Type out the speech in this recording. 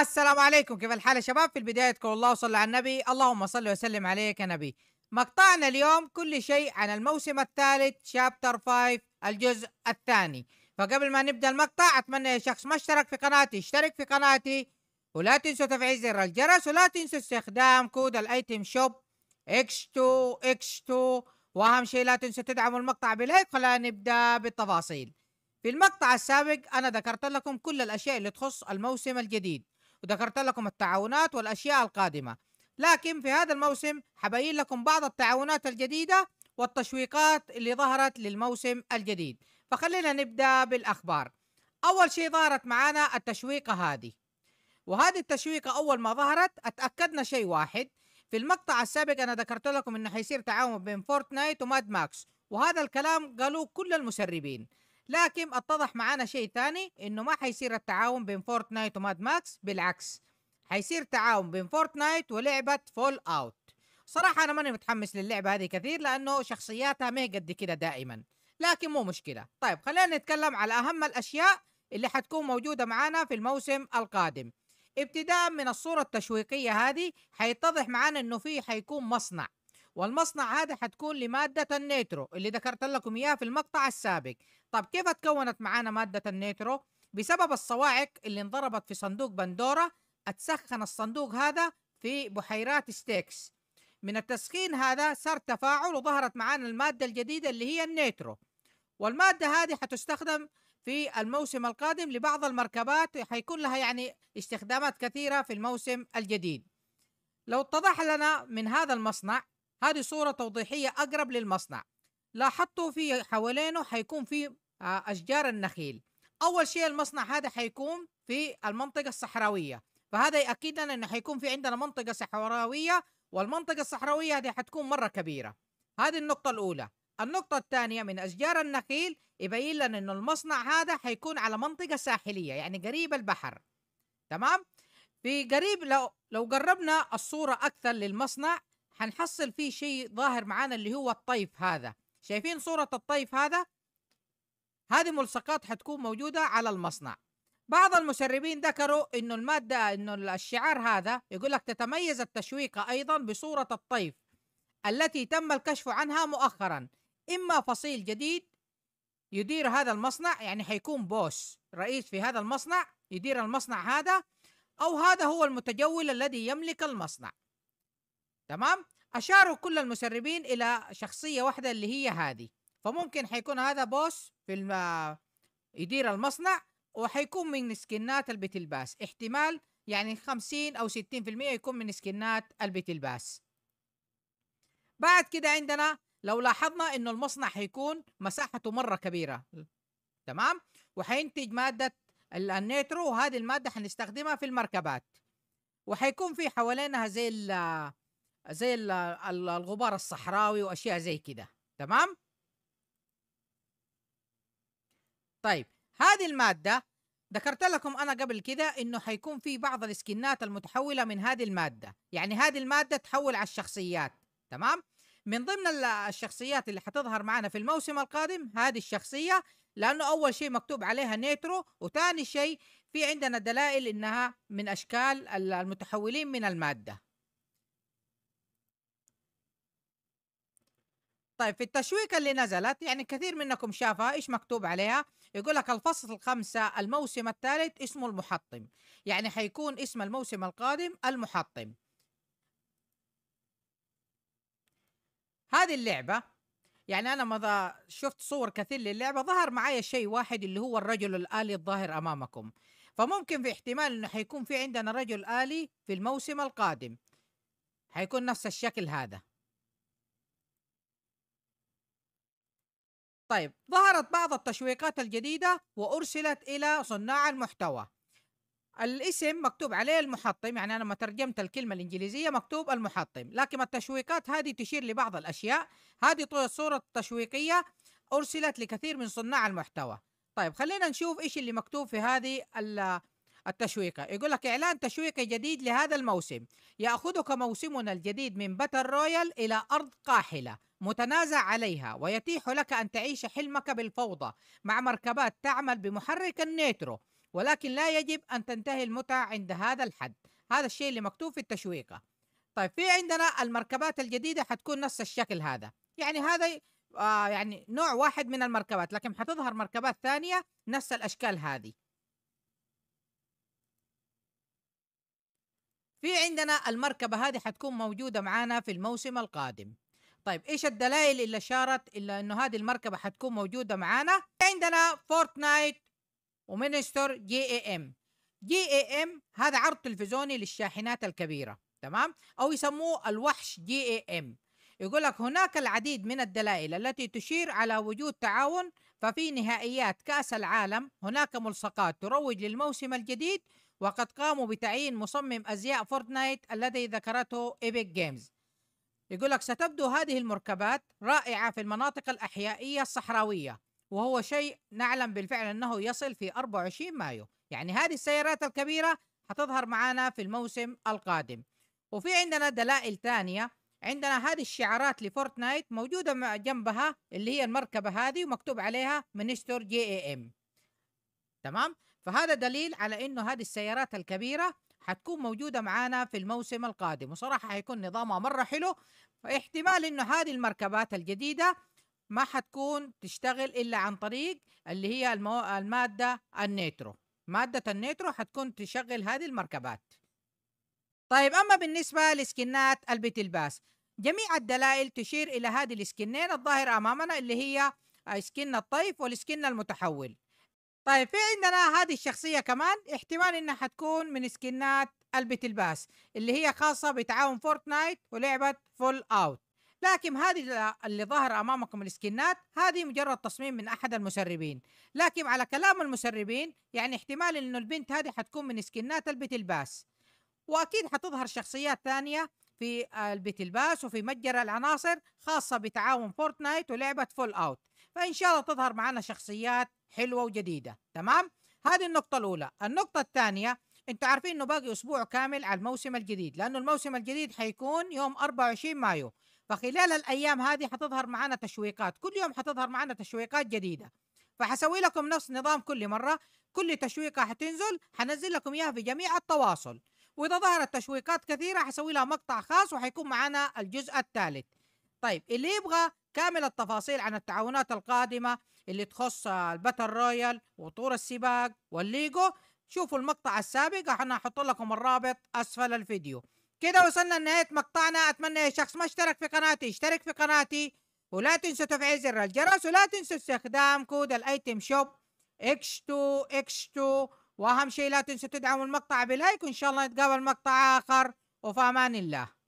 السلام عليكم كيف الحال يا شباب في البداية قول الله صلى على النبي اللهم صل وسلم عليك يا نبي مقطعنا اليوم كل شيء عن الموسم الثالث شابتر 5 الجزء الثاني فقبل ما نبدأ المقطع أتمنى يا شخص ما اشترك في قناتي اشترك في قناتي ولا تنسوا تفعيل زر الجرس ولا تنسوا استخدام كود الايتم شوب اكشتو اكشتو واهم شيء لا تنسوا تدعموا المقطع بلايك خلينا نبدا بالتفاصيل في المقطع السابق انا ذكرت لكم كل الاشياء اللي تخص الموسم الجديد وذكرت لكم التعاونات والاشياء القادمه لكن في هذا الموسم حبين لكم بعض التعاونات الجديده والتشويقات اللي ظهرت للموسم الجديد فخلينا نبدا بالاخبار اول شيء ظهرت معانا التشويقه هذه وهذه التشويقه اول ما ظهرت اتاكدنا شيء واحد في المقطع السابق أنا ذكرت لكم إنه حيصير تعاون بين فورتنايت وماد ماكس وهذا الكلام قالوه كل المسربين لكن اتضح معانا شيء ثاني إنه ما حيصير التعاون بين فورتنايت وماد ماكس بالعكس حيصير تعاون بين فورتنايت ولعبة فول أوت صراحة أنا ماني متحمس للعبة هذه كثير لأنه شخصياتها ما قد كده دائما لكن مو مشكلة طيب خلينا نتكلم على أهم الأشياء اللي حتكون موجودة معانا في الموسم القادم ابتداء من الصورة التشويقية هذه حيتضح معانا انه في حيكون مصنع والمصنع هذا حتكون لمادة النيترو اللي ذكرت لكم اياها في المقطع السابق طب كيف تكونت معانا مادة النيترو بسبب الصواعق اللي انضربت في صندوق بندورة اتسخن الصندوق هذا في بحيرات ستيكس من التسخين هذا صار تفاعل وظهرت معانا المادة الجديدة اللي هي النيترو والمادة هذه حتستخدم في الموسم القادم لبعض المركبات حيكون لها يعني استخدامات كثيرة في الموسم الجديد لو اتضح لنا من هذا المصنع هذه صورة توضيحية أقرب للمصنع لاحظتوا في حوالينه حيكون في آه، أشجار النخيل أول شيء المصنع هذا حيكون في المنطقة الصحراوية فهذا يأكد لنا أنه حيكون في عندنا منطقة صحراوية والمنطقة الصحراوية هذه حتكون مرة كبيرة هذه النقطة الأولى النقطة الثانية من أشجار النخيل يبين لنا إنه المصنع هذا حيكون على منطقة ساحلية يعني قريب البحر تمام في قريب لو لو قربنا الصورة أكثر للمصنع حنحصل فيه شيء ظاهر معانا اللي هو الطيف هذا شايفين صورة الطيف هذا هذه ملصقات حتكون موجودة على المصنع بعض المسربين ذكروا انه الماده انه الشعار هذا يقول لك تتميز التشويقه ايضا بصوره الطيف التي تم الكشف عنها مؤخرا اما فصيل جديد يدير هذا المصنع يعني حيكون بوس رئيس في هذا المصنع يدير المصنع هذا او هذا هو المتجول الذي يملك المصنع تمام اشاروا كل المسربين الى شخصيه واحده اللي هي هذه فممكن حيكون هذا بوس في الم... يدير المصنع وحيكون من سكنات البيت الباس احتمال يعني 50 او 60% يكون من سكنات البيت الباس بعد كده عندنا لو لاحظنا انه المصنع هيكون مساحته مره كبيره تمام وحينتج ماده النيترو وهذه الماده حنستخدمها في المركبات وحيكون في حوالينها زي ال زي الـ الغبار الصحراوي واشياء زي كده تمام طيب هذه الماده ذكرت لكم انا قبل كده انه حيكون في بعض الاسكنات المتحوله من هذه الماده يعني هذه الماده تحول على الشخصيات تمام من ضمن الشخصيات اللي حتظهر معنا في الموسم القادم هذه الشخصية لأنه أول شيء مكتوب عليها نيترو وثاني شيء في عندنا دلائل إنها من أشكال المتحولين من المادة طيب في التشويق اللي نزلت يعني كثير منكم شافها ايش مكتوب عليها يقول لك الفصل الخمسة الموسم الثالث اسمه المحطم يعني حيكون اسم الموسم القادم المحطم هذه اللعبه يعني انا مضى شفت صور كثير للعبه ظهر معايا شيء واحد اللي هو الرجل الالي الظاهر امامكم فممكن في احتمال انه حيكون في عندنا رجل الي في الموسم القادم حيكون نفس الشكل هذا طيب ظهرت بعض التشويقات الجديدة وأرسلت إلى صناع المحتوى الاسم مكتوب عليه المحطم يعني أنا لما ترجمت الكلمة الإنجليزية مكتوب المحطم لكن التشويقات هذه تشير لبعض الأشياء هذه الصورة التشويقية أرسلت لكثير من صناع المحتوى طيب خلينا نشوف إيش اللي مكتوب في هذه التشويقة يقول لك إعلان تشويقي جديد لهذا الموسم يأخذك موسمنا الجديد من باتل رويال إلى أرض قاحلة متنازع عليها ويتيح لك أن تعيش حلمك بالفوضى مع مركبات تعمل بمحرك النيترو ولكن لا يجب أن تنتهي المتعة عند هذا الحد هذا الشيء اللي مكتوب في التشويقة طيب في عندنا المركبات الجديدة حتكون نفس الشكل هذا يعني هذا آه يعني نوع واحد من المركبات لكن حتظهر مركبات ثانية نفس الأشكال هذه في عندنا المركبة هذه حتكون موجودة معانا في الموسم القادم طيب ايش الدلائل اللي اشارت الى انه هذه المركبة حتكون موجودة معانا عندنا فورتنايت ومينستر جي اي ام جي اي ام هذا عرض تلفزيوني للشاحنات الكبيره تمام او يسموه الوحش جي اي ام يقول لك هناك العديد من الدلائل التي تشير على وجود تعاون ففي نهائيات كأس العالم هناك ملصقات تروج للموسم الجديد وقد قاموا بتعيين مصمم أزياء فورتنايت الذي ذكرته إيبك جيمز يقول لك ستبدو هذه المركبات رائعة في المناطق الأحيائية الصحراوية وهو شيء نعلم بالفعل انه يصل في 24 مايو يعني هذه السيارات الكبيره حتظهر معنا في الموسم القادم وفي عندنا دلائل ثانيه عندنا هذه الشعارات لفورتنايت موجوده جنبها اللي هي المركبه هذه ومكتوب عليها منستر جي اي ام تمام فهذا دليل على انه هذه السيارات الكبيره حتكون موجوده معنا في الموسم القادم وصراحه حيكون نظامها مره حلو فاحتمال انه هذه المركبات الجديده ما حتكون تشتغل إلا عن طريق اللي هي المو... المادة النيترو مادة النيترو حتكون تشغل هذه المركبات طيب أما بالنسبة لسكنات البتلباس جميع الدلائل تشير إلى هذه السكنين الظاهرة أمامنا اللي هي آه، سكن الطيف والسكن المتحول طيب في عندنا هذه الشخصية كمان احتمال انها حتكون من سكنات البتلباس اللي هي خاصة بتعاون فورتنايت ولعبة فول اوت لكن هذه اللي ظهر امامكم السكنات هذه مجرد تصميم من احد المسربين لكن على كلام المسربين يعني احتمال انه البنت هذه حتكون من سكنات البيت الباس واكيد حتظهر شخصيات ثانيه في البيت الباس وفي متجر العناصر خاصه بتعاون فورتنايت ولعبه فول اوت فان شاء الله تظهر معنا شخصيات حلوه وجديده تمام هذه النقطه الاولى النقطه الثانيه انتوا عارفين انه باقي اسبوع كامل على الموسم الجديد لانه الموسم الجديد حيكون يوم 24 مايو فخلال الايام هذه حتظهر معنا تشويقات كل يوم حتظهر معنا تشويقات جديده فحسوي لكم نفس نظام كل مره كل تشويقه حتنزل حنزل لكم اياها في جميع التواصل واذا ظهرت تشويقات كثيره حسوي لها مقطع خاص وحيكون معنا الجزء الثالث طيب اللي يبغى كامل التفاصيل عن التعاونات القادمه اللي تخص الباتل رويال وطور السباق والليجو شوفوا المقطع السابق انا احط لكم الرابط اسفل الفيديو كده وصلنا لنهاية مقطعنا أتمنى يا شخص ما اشترك في قناتي اشترك في قناتي ولا تنسوا تفعيل زر الجرس ولا تنسوا استخدام كود الايتم شوب اكس 2 اكس 2 واهم شيء لا تنسوا تدعموا المقطع بلايك وان شاء الله نتقابل مقطع اخر وفي امان الله